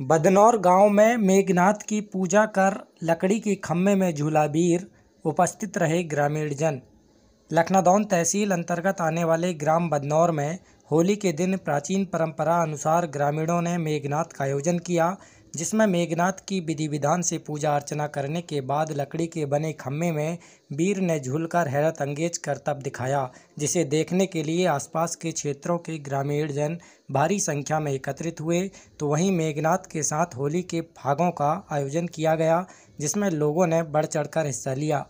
बदनौर गांव में मेघनाथ की पूजा कर लकड़ी के खम्भे में झूला उपस्थित रहे ग्रामीणजन लखनादौन तहसील अंतर्गत आने वाले ग्राम बदनौर में होली के दिन प्राचीन परंपरा अनुसार ग्रामीणों ने मेघनाथ का आयोजन किया जिसमें मेघनाथ की विधि विधान से पूजा अर्चना करने के बाद लकड़ी के बने खम्भे में वीर ने झूलकर हैरत अंगेज करतब दिखाया जिसे देखने के लिए आसपास के क्षेत्रों के ग्रामीण जन भारी संख्या में एकत्रित हुए तो वहीं मेघनाथ के साथ होली के फागों का आयोजन किया गया जिसमें लोगों ने बढ़ चढ़कर हिस्सा लिया